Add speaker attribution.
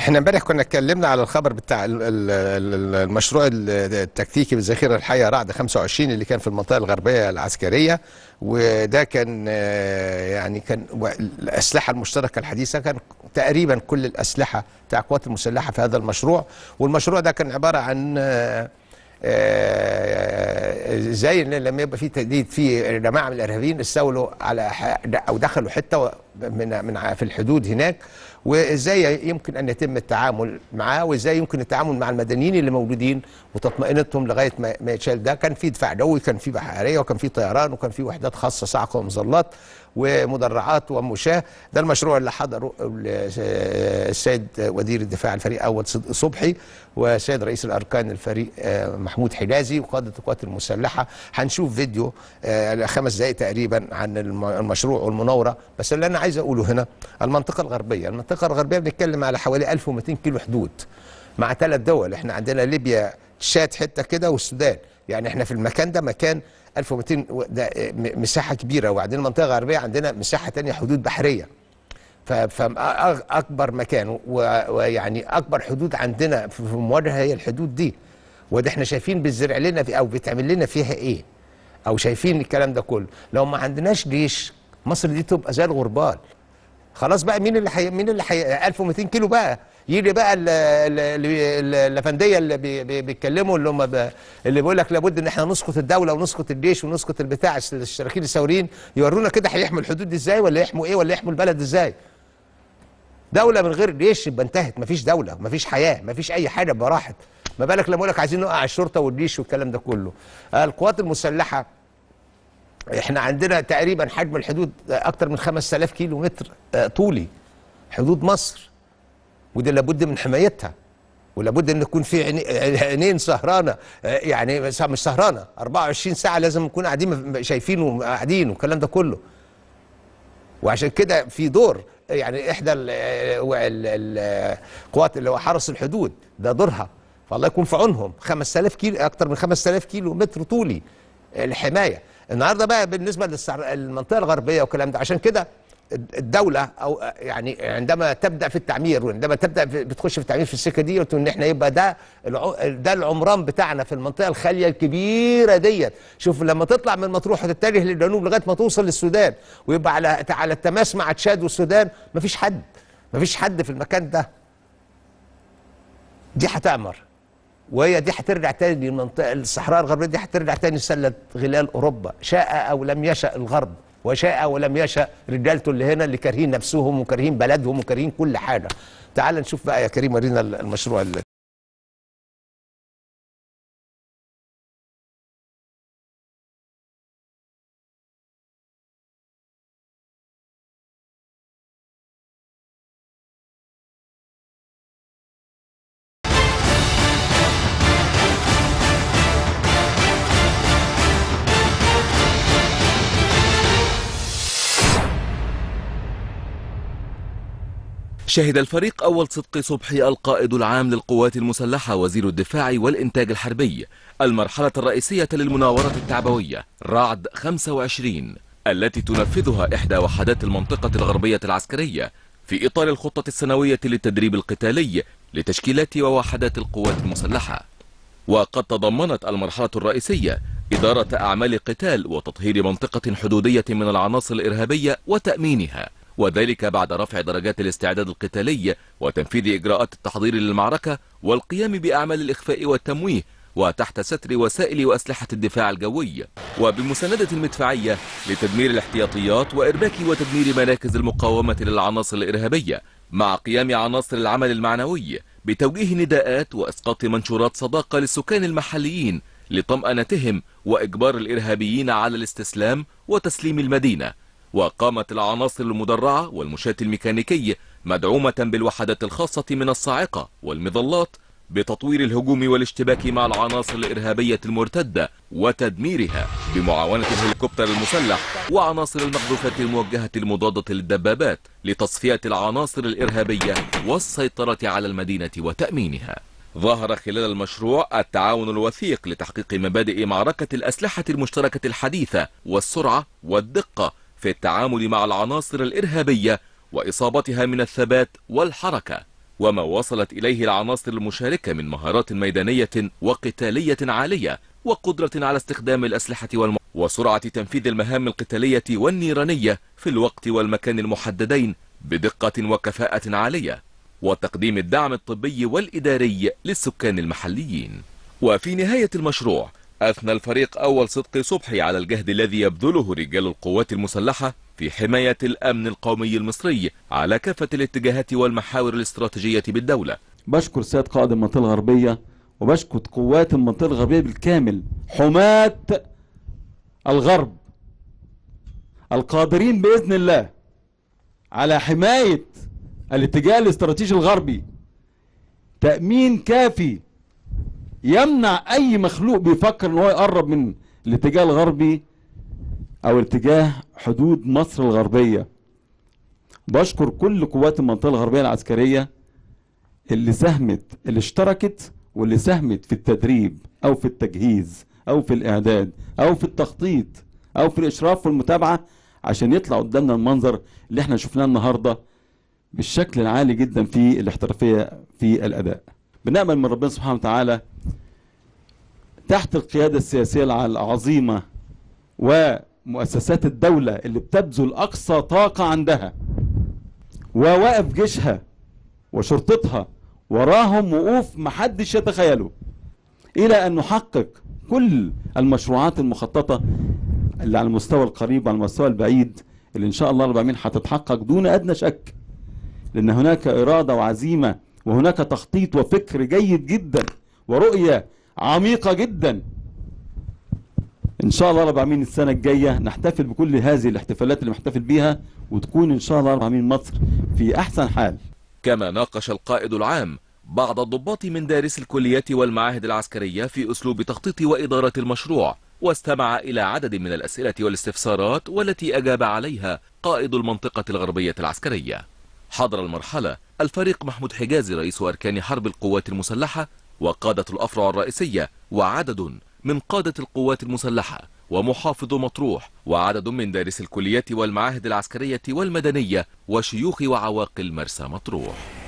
Speaker 1: احنا امبارح كنا اتكلمنا على الخبر بتاع المشروع التكتيكي بالذخيره الحيه رعد 25 اللي كان في المنطقه الغربيه العسكريه وده كان آه، يعني كان الاسلحه المشتركه الحديثه كان تقريبا كل الاسلحه بتاع القوات المسلحه في هذا المشروع والمشروع ده كان عباره عن آه، آه، زي لما يبقى في تهديد في جماعه من الارهابيين استولوا على او دخلوا حته من من في الحدود هناك وازاي يمكن ان يتم التعامل معاه وازاي يمكن التعامل مع المدنيين اللي موجودين وتطمئنتهم لغايه ما يتشال ده كان في دفاع جوي كان في بحريه وكان في طيران وكان في وحدات خاصه صاعقه ومظلات ومدرعات ومشاه ده المشروع اللي حضره آه، السيد وزير الدفاع الفريق اول صدق صبحي والسيد رئيس الاركان الفريق آه، محمود حجازي وقاده القوات المسلحه هنشوف فيديو آه، خمس دقائق تقريبا عن المشروع والمناوره بس اللي انا عايز اقوله هنا المنطقه الغربيه المنطقه الغربيه بنتكلم على حوالي 1200 كيلو حدود مع ثلاث دول احنا عندنا ليبيا تشاد حته كده والسودان يعني احنا في المكان ده مكان 1200 ده مساحه كبيره وبعدين المنطقه الغربيه عندنا مساحه ثانيه حدود بحريه فاكبر مكان ويعني اكبر حدود عندنا في مواجهه هي الحدود دي وده احنا شايفين بتزرع لنا في او بتعمل لنا فيها ايه او شايفين الكلام ده كله لو ما عندناش جيش مصر دي تبقى زي الغربال خلاص بقى مين اللي حي... مين اللي حي... 1200 كيلو بقى يجي بقى الافنديه اللي اللي بيتكلموا اللي هم ب... اللي بيقول لك لابد ان احنا نسقط الدوله ونسقط الجيش ونسقط البتاع الشراكين الثوريين يورونا كده هيحموا الحدود دي ازاي ولا يحموا ايه ولا يحموا البلد ازاي دوله من غير جيش يبقى انتهت مفيش دوله مفيش حياه مفيش اي حاجه براحت راحت ما بالك لما اقول لك عايزين نوقع الشرطه والجيش والكلام ده كله القوات المسلحه احنا عندنا تقريبا حجم الحدود اكتر من 5000 كيلو متر آه، طولي حدود مصر ودي لابد من حمايتها ولابد ان يكون في عينين سهرانه آه، يعني مش سهرانه 24 ساعه لازم نكون قاعدين شايفين وقاعدين والكلام ده كله وعشان كده في دور آه، يعني احدى القوات اللي هو حرس الحدود ده دورها فالله يكون في عونهم 5000 كيلو اكتر من 5000 كيلو متر طولي الحمايه النهارده بقى بالنسبه للمنطقه الغربيه والكلام ده عشان كده الدوله او يعني عندما تبدا في التعمير وعندما تبدا في بتخش في التعمير في السكه دي ان احنا يبقى ده ده العمران بتاعنا في المنطقه الخاليه الكبيره ديت شوف لما تطلع من مطروح وتتجه للجنوب لغايه ما توصل للسودان ويبقى على على التماس مع تشاد والسودان مفيش حد مفيش حد في المكان ده دي هتامر وهي دي هترجع تاني المنطقه الصحراء الغربيه دي هترجع تاني سله غلال اوروبا شاء او لم يشأ الغرب وشاء أو لم يشأ رجالته اللي هنا اللي كارهين نفسهم وكارهين بلدهم وكارهين كل حاجه تعال نشوف بقى يا كريم ورينا المشروع اللي
Speaker 2: شهد الفريق أول صدق صبحي القائد العام للقوات المسلحة وزير الدفاع والإنتاج الحربي المرحلة الرئيسية للمناورة التعبوية رعد 25 التي تنفذها إحدى وحدات المنطقة الغربية العسكرية في إطار الخطة السنوية للتدريب القتالي لتشكيلات ووحدات القوات المسلحة وقد تضمنت المرحلة الرئيسية إدارة أعمال قتال وتطهير منطقة حدودية من العناصر الإرهابية وتأمينها وذلك بعد رفع درجات الاستعداد القتالي وتنفيذ إجراءات التحضير للمعركة والقيام بأعمال الإخفاء والتمويه وتحت ستر وسائل وأسلحة الدفاع الجوي وبمساندة المدفعية لتدمير الاحتياطيات وإرباك وتدمير مراكز المقاومة للعناصر الإرهابية مع قيام عناصر العمل المعنوي بتوجيه نداءات وإسقاط منشورات صداقة للسكان المحليين لطمأنتهم وإجبار الإرهابيين على الاستسلام وتسليم المدينة وقامت العناصر المدرعة والمشاة الميكانيكي مدعومة بالوحدات الخاصة من الصاعقة والمظلات بتطوير الهجوم والاشتباك مع العناصر الإرهابية المرتدة وتدميرها بمعاونة الهليكوبتر المسلح وعناصر المقذوفات الموجهة المضادة للدبابات لتصفية العناصر الإرهابية والسيطرة على المدينة وتأمينها ظهر خلال المشروع التعاون الوثيق لتحقيق مبادئ معركة الأسلحة المشتركة الحديثة والسرعة والدقة في التعامل مع العناصر الإرهابية وإصابتها من الثبات والحركة وما وصلت إليه العناصر المشاركة من مهارات ميدانية وقتالية عالية وقدرة على استخدام الأسلحة والم... وسرعة تنفيذ المهام القتالية والنيرانية في الوقت والمكان المحددين بدقة وكفاءة عالية وتقديم الدعم الطبي والإداري للسكان المحليين وفي نهاية المشروع أثنى الفريق أول صدق صبحي على الجهد الذي يبذله رجال القوات المسلحة في حماية الأمن القومي المصري على كافة الاتجاهات والمحاور الاستراتيجية بالدولة
Speaker 3: بشكر سيد قائد المنطقة الغربية وبشكر قوات المنطقة الغربية بالكامل حماة الغرب القادرين بإذن الله على حماية الاتجاه الاستراتيجي الغربي تأمين كافي يمنع اي مخلوق بيفكر ان هو يقرب من الاتجاه الغربي او اتجاه حدود مصر الغربية بشكر كل قوات المنطقة الغربية العسكرية اللي ساهمت اللي اشتركت واللي ساهمت في التدريب او في التجهيز او في الاعداد او في التخطيط او في الاشراف والمتابعة عشان يطلع قدامنا المنظر اللي احنا شفناه النهاردة بالشكل العالي جدا في الاحترافية في الاداء بنأمل من ربنا سبحانه وتعالى تحت القيادة السياسية العظيمة ومؤسسات الدولة اللي بتبذل أقصى طاقة عندها وواقف جيشها وشرطتها وراهم وقوف محدش يتخيله إلى أن نحقق كل المشروعات المخططة اللي على المستوى القريب وعلى المستوى البعيد اللي إن شاء الله رب العالمين هتتحقق دون أدنى شك لأن هناك إرادة وعزيمة وهناك تخطيط وفكر جيد جدا ورؤية عميقة جدا ان شاء الله رب العالمين السنة الجاية نحتفل بكل هذه الاحتفالات اللي محتفل بيها وتكون ان شاء الله رب العالمين مصر في احسن حال
Speaker 2: كما ناقش القائد العام بعض الضباط من دارس الكليات والمعاهد العسكرية في أسلوب تخطيط وإدارة المشروع واستمع إلى عدد من الأسئلة والاستفسارات والتي أجاب عليها قائد المنطقة الغربية العسكرية حضر المرحلة الفريق محمود حجازي رئيس أركان حرب القوات المسلحة وقادة الأفرع الرئيسية وعدد من قادة القوات المسلحة ومحافظ مطروح وعدد من دارس الكليات والمعاهد العسكرية والمدنية وشيوخ وعواقل مرسى مطروح